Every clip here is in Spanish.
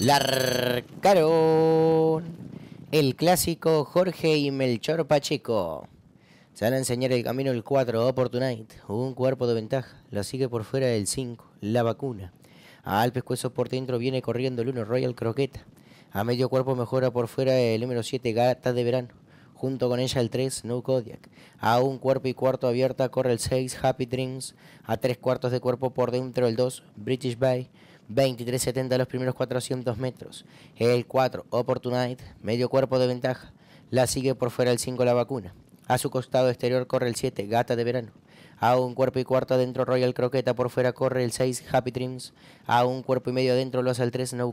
Largaron el clásico Jorge y Melchor Pacheco. Se van a enseñar el camino el 4, Opportunite. Un cuerpo de ventaja. La sigue por fuera el 5, la vacuna. A Alpes Cuesos por dentro viene corriendo el 1, Royal Croqueta. A medio cuerpo mejora por fuera el número 7, Gata de Verano. Junto con ella el 3, New Kodiak. A un cuerpo y cuarto abierta corre el 6, Happy Dreams. A tres cuartos de cuerpo por dentro el 2, British Bay. 23.70 los primeros 400 metros. El 4, Opportunite, medio cuerpo de ventaja. La sigue por fuera el 5, la vacuna. A su costado exterior corre el 7, Gata de Verano. A un cuerpo y cuarto adentro Royal Croqueta, por fuera corre el 6 Happy Dreams. A un cuerpo y medio adentro lo hace el 3 No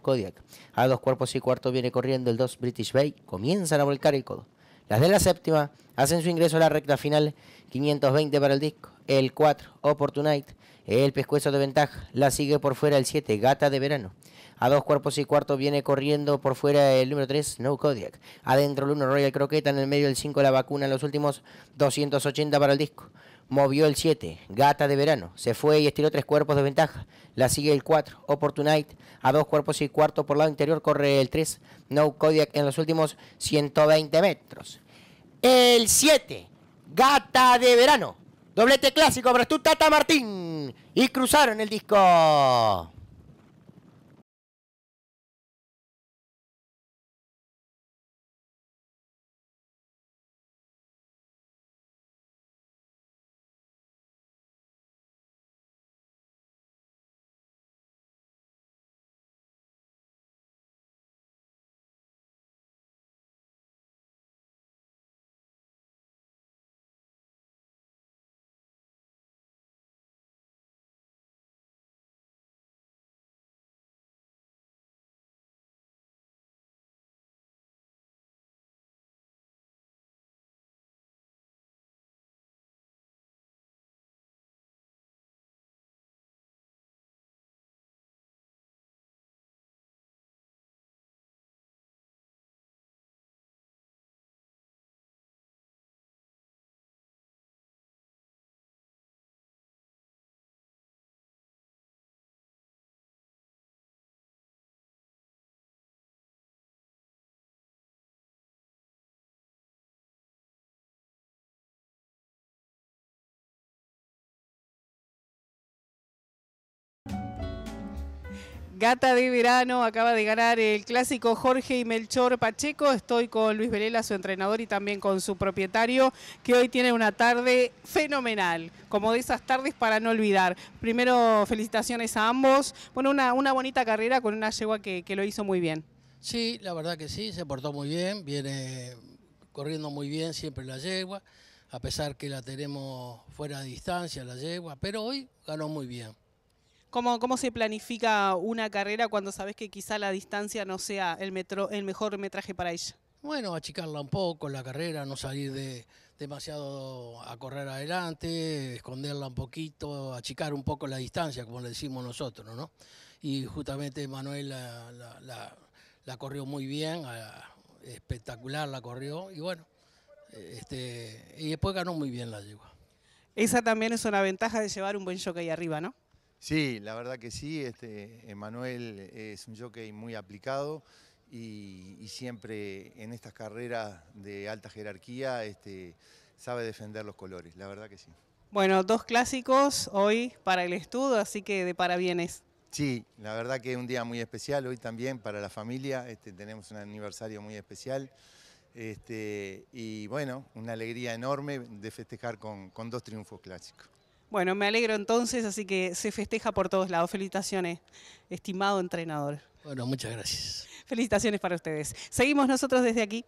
A dos cuerpos y cuarto viene corriendo el 2 British Bay. Comienzan a volcar el codo. Las de la séptima hacen su ingreso a la recta final, 520 para el disco, el 4, Opportunite, el pescuezo de ventaja, la sigue por fuera el 7, Gata de Verano. A dos cuerpos y cuarto viene corriendo por fuera el número 3, No Kodiak. Adentro el 1, Royal Croqueta, en el medio el 5, La Vacuna, en los últimos 280 para el disco. Movió el 7, Gata de Verano. Se fue y estiró tres cuerpos de ventaja. La sigue el 4, Opportunite. A dos cuerpos y cuarto por lado interior corre el 3, No Kodiak en los últimos 120 metros. El 7, Gata de Verano. Doblete clásico para Tata Martín. Y cruzaron el disco. Gata de Verano acaba de ganar el clásico Jorge y Melchor Pacheco. Estoy con Luis Velela, su entrenador, y también con su propietario, que hoy tiene una tarde fenomenal, como de esas tardes para no olvidar. Primero, felicitaciones a ambos. Bueno, una, una bonita carrera con una yegua que, que lo hizo muy bien. Sí, la verdad que sí, se portó muy bien, viene corriendo muy bien siempre la yegua, a pesar que la tenemos fuera de distancia la yegua, pero hoy ganó muy bien. ¿Cómo, se planifica una carrera cuando sabes que quizá la distancia no sea el, metro, el mejor metraje para ella? Bueno, achicarla un poco la carrera, no salir de, demasiado a correr adelante, esconderla un poquito, achicar un poco la distancia, como le decimos nosotros, ¿no? Y justamente Manuel la, corrió muy bien, espectacular la corrió, y bueno, este, y después ganó muy bien la yegua. Esa también es una ventaja de llevar un buen ahí arriba, ¿no? Sí, la verdad que sí, este, Emanuel es un jockey muy aplicado y, siempre en estas carreras de alta jerarquía este, sabe defender los colores, la verdad que sí. Bueno, dos clásicos hoy para el estudio, así que de parabienes. Sí, la verdad que es un día muy especial hoy también para la familia, este, tenemos un aniversario muy especial. Este, y bueno, una alegría enorme de festejar con dos triunfos clásicos. Bueno, me alegro entonces, así que se festeja por todos lados. Felicitaciones, estimado entrenador. Bueno, muchas gracias. Felicitaciones para ustedes. Seguimos nosotros desde aquí.